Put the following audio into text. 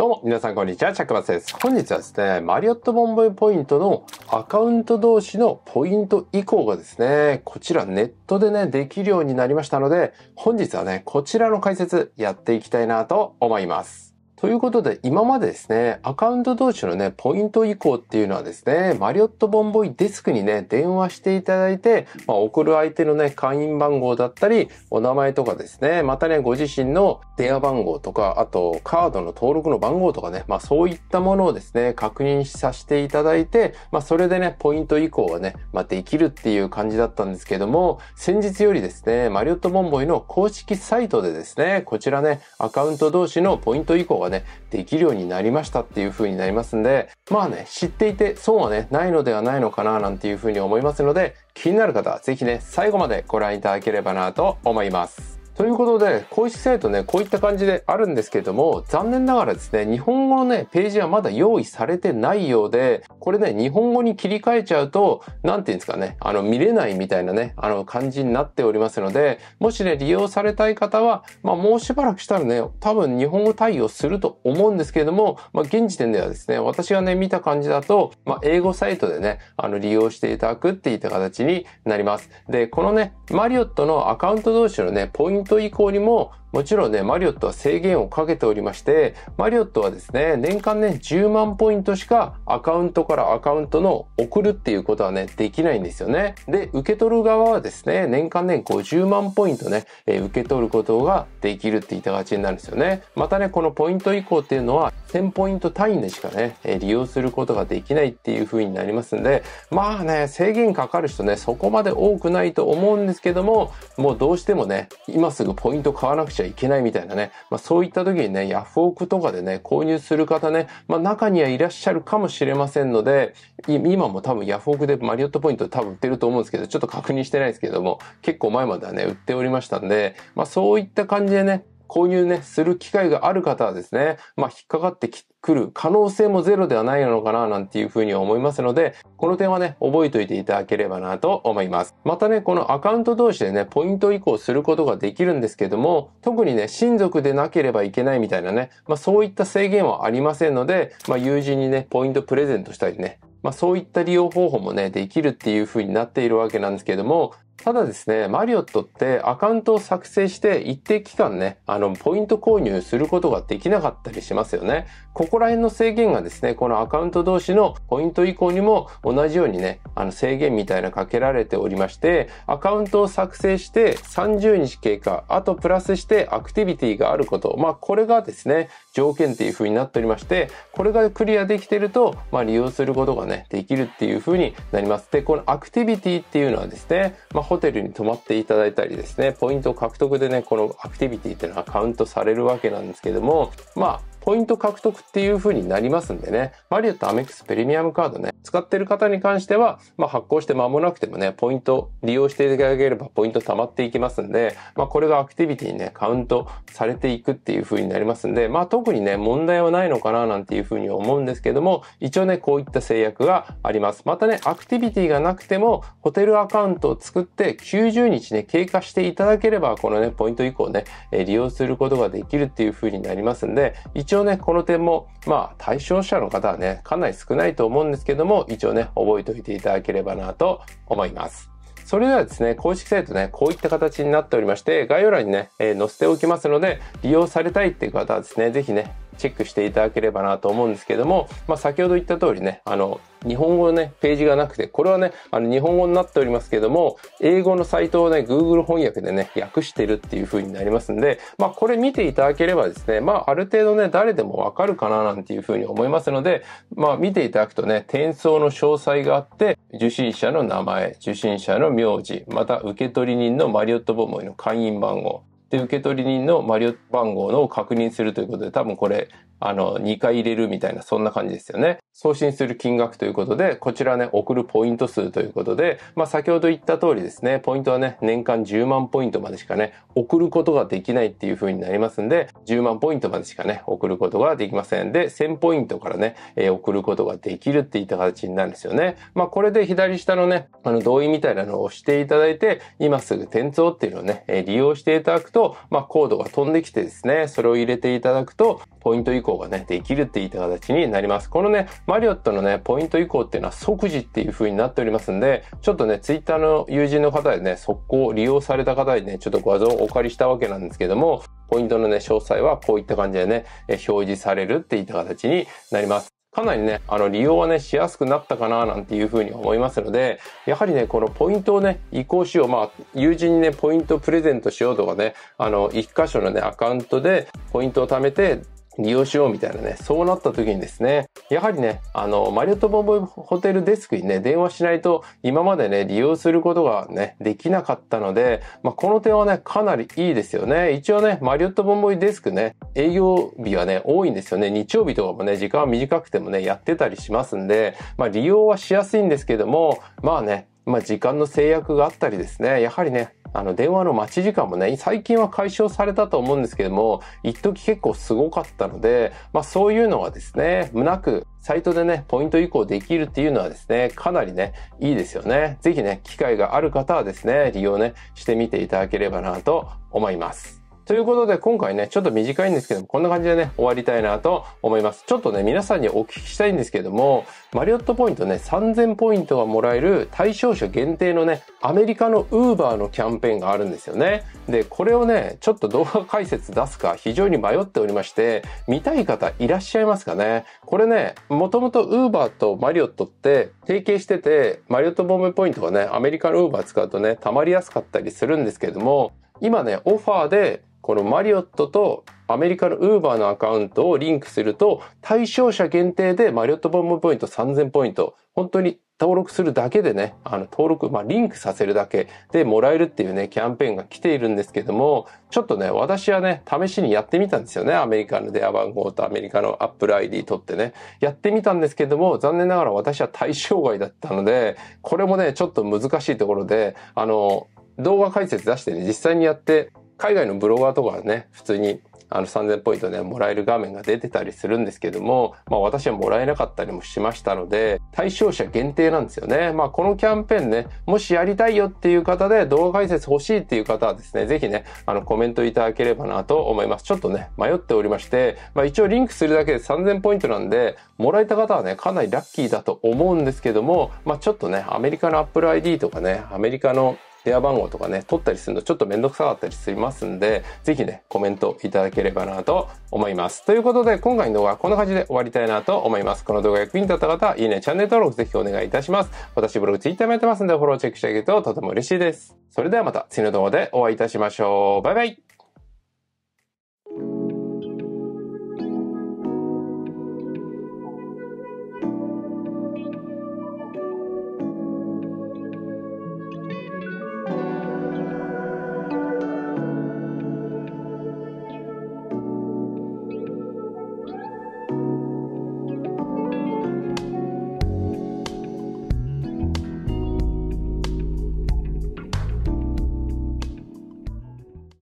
どうも、皆さんこんにちは、チャックマスです。本日はですね、マリオットボンボイポイントのアカウント同士のポイント移行がですね、こちらネットでね、できるようになりましたので、本日はね、こちらの解説やっていきたいなと思います。ということで、今までですね、アカウント同士のね、ポイント移行っていうのはですね、マリオットボンボイデスクにね、電話していただいて、まあ、送る相手のね、会員番号だったり、お名前とかですね、またね、ご自身の電話番号とか、あと、カードの登録の番号とかね、まあ、そういったものをですね、確認させていただいて、まあ、それでね、ポイント移行はね、まあ、できるっていう感じだったんですけども、先日よりですね、マリオットボンボイの公式サイトでですね、こちらね、アカウント同士のポイント移行がね、できるようになりましたっていう風になりますんで、まあね、知っていて損はね、ないのではないのかななんていう風に思いますので、気になる方は是非ね、最後までご覧いただければなと思います。ということで、公式サイ制度ね、こういった感じであるんですけれども、残念ながらですね、日本語のね、ページはまだ用意されてないようで、これね、日本語に切り替えちゃうと、なんていうんですかね、あの、見れないみたいなね、あの、感じになっておりますので、もしね、利用されたい方は、まあ、もうしばらくしたらね、多分日本語対応すると思うんですけれども、まあ、現時点ではですね、私がね、見た感じだと、まあ、英語サイトでね、あの、利用していただくっていった形になります。で、このね、マリオットのアカウント同士のね、ポイントト以降にももちろんね、マリオットは制限をかけておりまして、マリオットはですね、年間ね、10万ポイントしかアカウントからアカウントの送るっていうことはね、できないんですよね。で、受け取る側はですね、年間ね、50万ポイントね、えー、受け取ることができるっていったになるんですよね。またね、このポイント以降っていうのは、1000ポイント単位でしかね、えー、利用することができないっていう風になりますんで、まあね、制限かかる人ね、そこまで多くないと思うんですけども、もうどうしてもね、今すぐポイント買わなくちゃちゃいけないみたいなね、まあ、そういった時にね、ヤフオクとかでね、購入する方ね、まあ、中にはいらっしゃるかもしれませんので、今も多分ヤフオクでマリオットポイント多分売ってると思うんですけど、ちょっと確認してないですけども、結構前まではね、売っておりましたんで、まあ、そういった感じでね、購入ね、する機会がある方はですね、まあ、引っかかってくる可能性もゼロではないのかな、なんていうふうには思いますので、この点はね、覚えておいていただければなと思います。またね、このアカウント同士でね、ポイント移行することができるんですけども、特にね、親族でなければいけないみたいなね、まあ、そういった制限はありませんので、まあ、友人にね、ポイントプレゼントしたりね、まあそういった利用方法もね、できるっていうふうになっているわけなんですけども、ただですね、マリオットってアカウントを作成して一定期間ね、あの、ポイント購入することができなかったりしますよね。ここら辺の制限がですね、このアカウント同士のポイント移行にも同じようにね、あの制限みたいなかけられておりまして、アカウントを作成して30日経過、あとプラスしてアクティビティがあること、まあこれがですね、条件っていう風になっておりまして、これがクリアできてると、まあ利用することがね、できるっていう風になります。で、このアクティビティっていうのはですね、まあホテルに泊まっていただいたりですね、ポイント獲得でね、このアクティビティっていうのはカウントされるわけなんですけども、まあ、ポイント獲得っていう風になりますんでね、マリオットアメックスプレミアムカードね、使ってる方に関しては、まあ、発行して間もなくてもね、ポイント利用していただければポイント溜まっていきますんで、まあ、これがアクティビティにね、カウントされていくっていう風になりますんで、まあ、特にね、問題はないのかななんていう風に思うんですけども、一応ね、こういった制約があります。またね、アクティビティがなくても、ホテルアカウントを作って90日ね、経過していただければ、このね、ポイント以降ね、利用することができるっていう風になりますんで、一一応ね、この点も、まあ、対象者の方はね、かなり少ないと思うんですけども、一応ね、覚えておいていただければなと思います。それではですね、公式サイトね、こういった形になっておりまして、概要欄にね、えー、載せておきますので、利用されたいっていう方はですね、ぜひね、チェックしていただければなと思うんですけども、まあ、先ほど言った通りね、あの、日本語のね、ページがなくて、これはね、あの、日本語になっておりますけども、英語のサイトをね、Google 翻訳でね、訳してるっていう風になりますんで、まあ、これ見ていただければですね、まあ、ある程度ね、誰でもわかるかななんていう風に思いますので、まあ、見ていただくとね、転送の詳細があって、受信者の名前、受信者の名字、また受取人のマリオットボムイの会員番号、で受取人のマリオ番号のを確認するということで多分これあの、2回入れるみたいな、そんな感じですよね。送信する金額ということで、こちらね、送るポイント数ということで、まあ先ほど言った通りですね、ポイントはね、年間10万ポイントまでしかね、送ることができないっていう風になりますんで、10万ポイントまでしかね、送ることができません。で、1000ポイントからね、えー、送ることができるっていった形になるんですよね。まあこれで左下のね、あの、同意みたいなのを押していただいて、今すぐ転送っていうのをね、え利用していただくと、まあコードが飛んできてですね、それを入れていただくと、ポイント以降降がね、できるっていった形になります。このね、マリオットのね、ポイント移行っていうのは即時っていう風になっておりますんで、ちょっとね、ツイッターの友人の方でね、速攻利用された方でね、ちょっと画像をお借りしたわけなんですけども、ポイントのね、詳細はこういった感じでね、表示されるっていった形になります。かなりね、あの、利用はね、しやすくなったかな、なんていうふうに思いますので、やはりね、このポイントをね、移行しよう。まあ、友人にね、ポイントプレゼントしようとかね、あの、一箇所のね、アカウントでポイントを貯めて、利用しようみたいなね、そうなった時にですね、やはりね、あの、マリオットボンボイホテルデスクにね、電話しないと今までね、利用することがね、できなかったので、まあ、この点はね、かなりいいですよね。一応ね、マリオットボンボイデスクね、営業日はね、多いんですよね。日曜日とかもね、時間は短くてもね、やってたりしますんで、まあ、利用はしやすいんですけども、まあね、まあ、時間の制約があったりですね、やはりね、あの、電話の待ち時間もね、最近は解消されたと思うんですけども、一時結構すごかったので、まあそういうのはですね、無なく、サイトでね、ポイント移行できるっていうのはですね、かなりね、いいですよね。ぜひね、機会がある方はですね、利用ね、してみていただければなと思います。ということで今回ね、ちょっと短いんですけども、こんな感じでね、終わりたいなと思います。ちょっとね、皆さんにお聞きしたいんですけども、マリオットポイントね、3000ポイントがもらえる対象者限定のね、アメリカのウーバーのキャンペーンがあるんですよね。で、これをね、ちょっと動画解説出すか非常に迷っておりまして、見たい方いらっしゃいますかねこれね、もともとウーバーとマリオットって提携してて、マリオットボムポイントがね、アメリカのウーバー使うとね、溜まりやすかったりするんですけども、今ね、オファーでこのマリオットとアメリカのウーバーのアカウントをリンクすると、対象者限定でマリオットボンボポイント3000ポイント、本当に登録するだけでね、あの、登録、まあ、リンクさせるだけでもらえるっていうね、キャンペーンが来ているんですけども、ちょっとね、私はね、試しにやってみたんですよね。アメリカの電話番号とアメリカの Apple ID 取ってね。やってみたんですけども、残念ながら私は対象外だったので、これもね、ちょっと難しいところで、あの、動画解説出してね、実際にやって海外のブロガーとかはね、普通にあの3000ポイントで、ね、もらえる画面が出てたりするんですけども、まあ私はもらえなかったりもしましたので、対象者限定なんですよね。まあこのキャンペーンね、もしやりたいよっていう方で動画解説欲しいっていう方はですね、ぜひね、あのコメントいただければなと思います。ちょっとね、迷っておりまして、まあ一応リンクするだけで3000ポイントなんで、もらえた方はね、かなりラッキーだと思うんですけども、まあちょっとね、アメリカの Apple ID とかね、アメリカの電話番号とかね、取ったりするのちょっとめんどくさかったりしますんで、ぜひね、コメントいただければなと思います。ということで、今回の動画はこんな感じで終わりたいなと思います。この動画役に立った方、は、いいね、チャンネル登録ぜひお願いいたします。私ブログ、ツイッターもやってますんで、フォローチェックしてあげるととても嬉しいです。それではまた次の動画でお会いいたしましょう。バイバイ